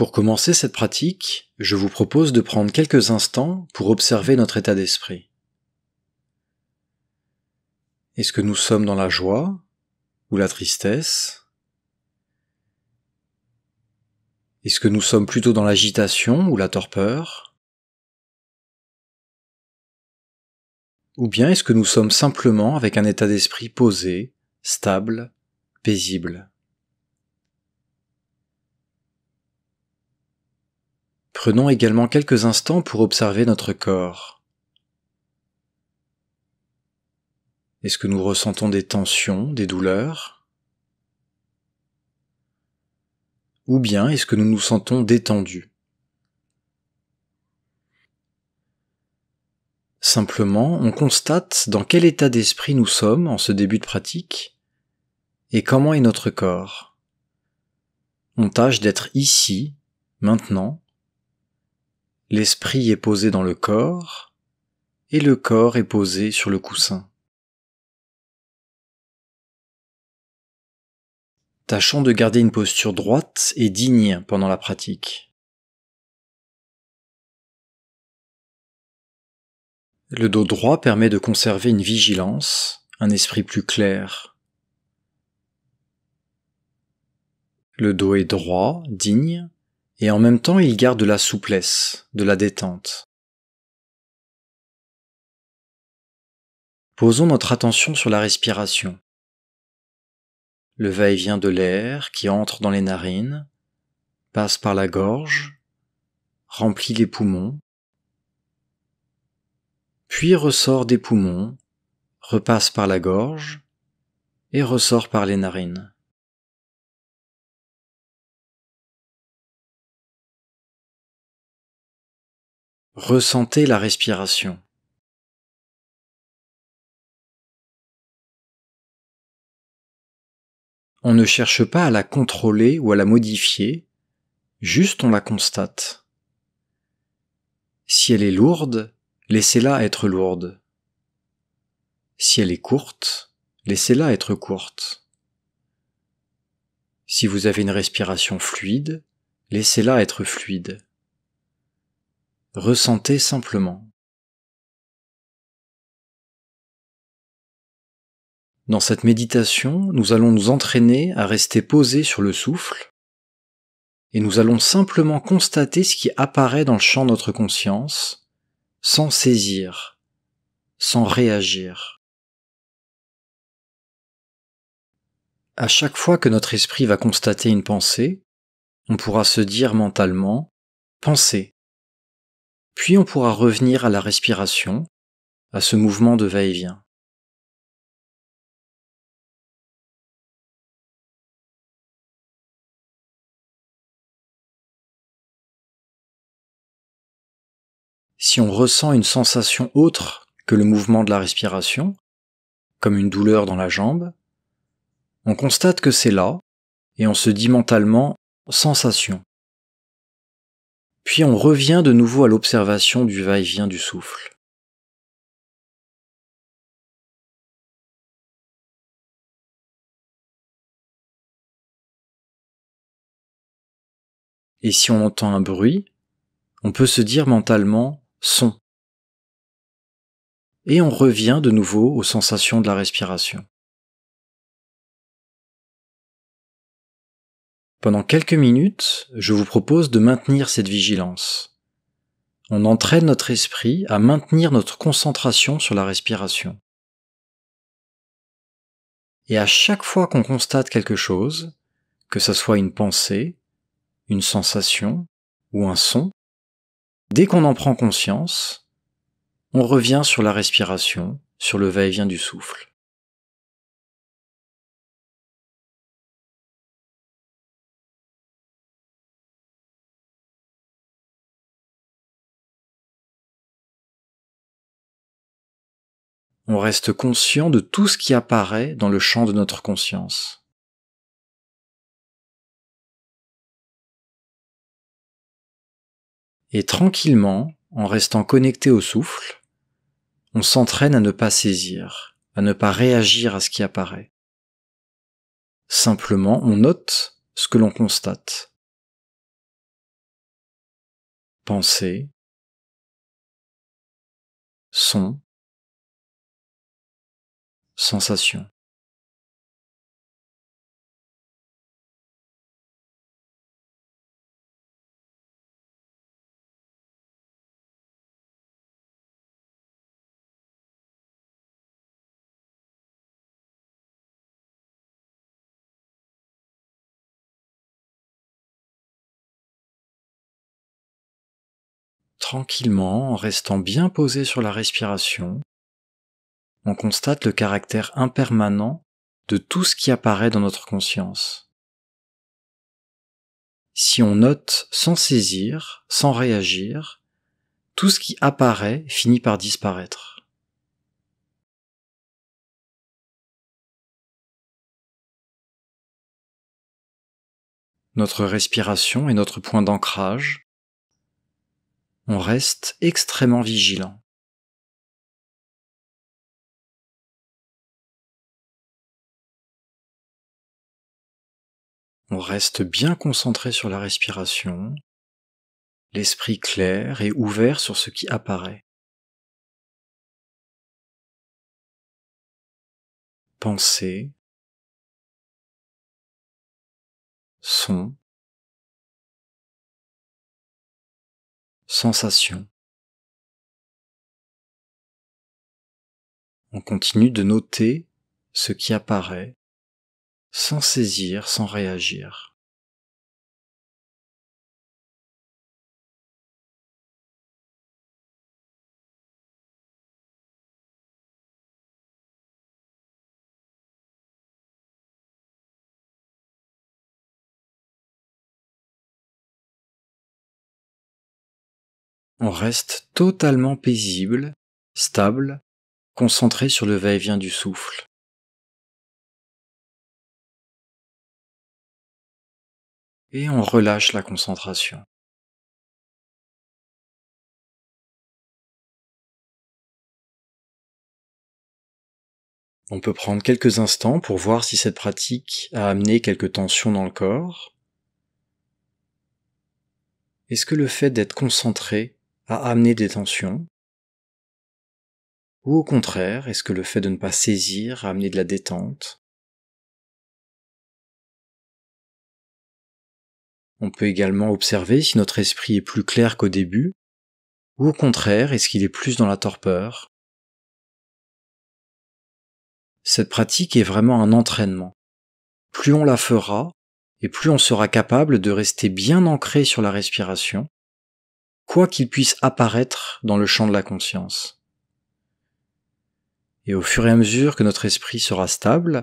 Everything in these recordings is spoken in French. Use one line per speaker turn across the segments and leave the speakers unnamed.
Pour commencer cette pratique, je vous propose de prendre quelques instants pour observer notre état d'esprit. Est-ce que nous sommes dans la joie ou la tristesse Est-ce que nous sommes plutôt dans l'agitation ou la torpeur Ou bien est-ce que nous sommes simplement avec un état d'esprit posé, stable, paisible Prenons également quelques instants pour observer notre corps. Est-ce que nous ressentons des tensions, des douleurs Ou bien est-ce que nous nous sentons détendus Simplement, on constate dans quel état d'esprit nous sommes en ce début de pratique et comment est notre corps. On tâche d'être ici, maintenant, L'esprit est posé dans le corps et le corps est posé
sur le coussin. Tâchons de garder une posture droite et digne pendant la pratique. Le dos droit permet de
conserver une vigilance, un esprit plus clair. Le dos est droit, digne, et en même temps il garde de la souplesse, de la détente. Posons notre attention sur la respiration. Le va-et-vient de l'air qui entre dans les narines, passe par la gorge, remplit les poumons, puis ressort des poumons, repasse par la gorge et ressort par les narines.
Ressentez la respiration. On ne
cherche pas à la contrôler ou à la modifier, juste on la constate. Si elle est lourde, laissez-la être lourde. Si elle est courte, laissez-la être courte. Si vous avez une respiration fluide, laissez-la être fluide. Ressentez simplement. Dans cette méditation, nous allons nous entraîner à rester posés sur le souffle et nous allons simplement constater ce qui apparaît dans le champ de notre conscience sans saisir, sans réagir. À chaque fois que notre esprit va constater une pensée, on pourra se dire mentalement ⁇ Pensée, puis on pourra revenir à la respiration, à ce mouvement
de va-et-vient.
Si on ressent une sensation autre que le mouvement de la respiration, comme une douleur dans la jambe, on constate que c'est là, et on se dit mentalement sensation. Puis
on revient de nouveau à l'observation du va-et-vient du souffle. Et si on entend un bruit, on peut se dire mentalement son. Et on revient de nouveau aux sensations de la respiration.
Pendant quelques minutes, je vous propose de maintenir cette vigilance. On entraîne notre esprit à maintenir notre concentration sur la respiration. Et à chaque fois qu'on constate quelque chose, que ce soit une pensée, une sensation ou un son, dès qu'on en prend conscience, on revient sur la respiration,
sur le va-et-vient du souffle. on reste conscient de tout ce qui apparaît dans le champ de notre conscience.
Et tranquillement, en restant connecté au souffle, on s'entraîne à ne pas saisir, à ne pas réagir à ce qui apparaît. Simplement,
on note ce que l'on constate. Pensée, son, sensation
Tranquillement, en restant bien posé sur la respiration, on constate le caractère impermanent de tout ce qui apparaît dans notre conscience. Si on note sans saisir, sans réagir, tout ce qui apparaît finit par disparaître.
notre respiration est notre point d'ancrage, on reste extrêmement vigilant. On reste bien concentré sur la respiration, l'esprit clair et ouvert sur ce qui apparaît. Pensée, son, sensation. On continue de noter ce qui apparaît sans saisir, sans réagir. On reste totalement paisible, stable, concentré sur le va-et-vient du souffle. et on relâche la concentration.
On peut prendre quelques instants pour voir si cette pratique a amené quelques tensions dans le corps. Est-ce que le fait d'être concentré a amené des tensions Ou au contraire,
est-ce que le fait de ne pas saisir a amené de la détente On peut également observer si notre esprit est plus clair qu'au début, ou au contraire, est-ce qu'il est plus dans la torpeur.
Cette pratique est vraiment un entraînement. Plus on la fera, et plus on sera capable de rester bien ancré sur la respiration, quoi qu'il puisse apparaître dans le champ de la conscience. Et au fur et à mesure que notre esprit sera stable,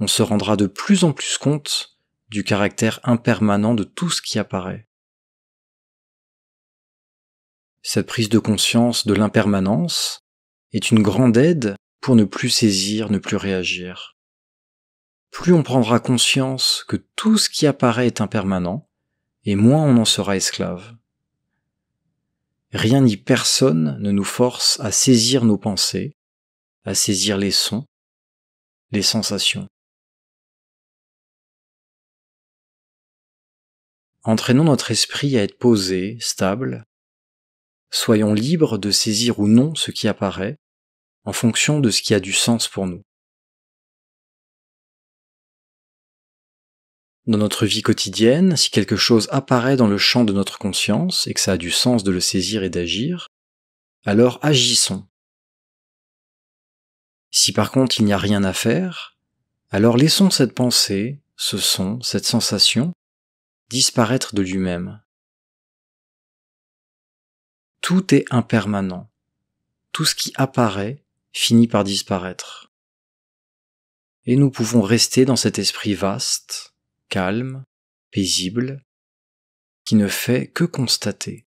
on se rendra de plus en plus compte du caractère impermanent de tout ce qui apparaît. Cette prise de conscience de l'impermanence est une grande aide pour ne plus saisir, ne plus réagir. Plus on prendra conscience que tout ce qui apparaît est impermanent, et moins on en sera esclave. Rien ni personne ne nous force à saisir nos pensées, à saisir les sons, les sensations. entraînons notre esprit à être posé, stable. Soyons libres de saisir ou non ce qui apparaît, en fonction
de ce qui a du sens pour nous.
Dans notre vie quotidienne, si quelque chose apparaît dans le champ de notre conscience et que ça a du sens de le saisir et d'agir, alors agissons. Si par contre il n'y a rien à faire, alors laissons cette pensée, ce son, cette sensation disparaître de lui-même. Tout est impermanent. Tout ce qui apparaît finit par disparaître. Et nous pouvons rester dans cet esprit vaste, calme, paisible, qui ne fait que constater.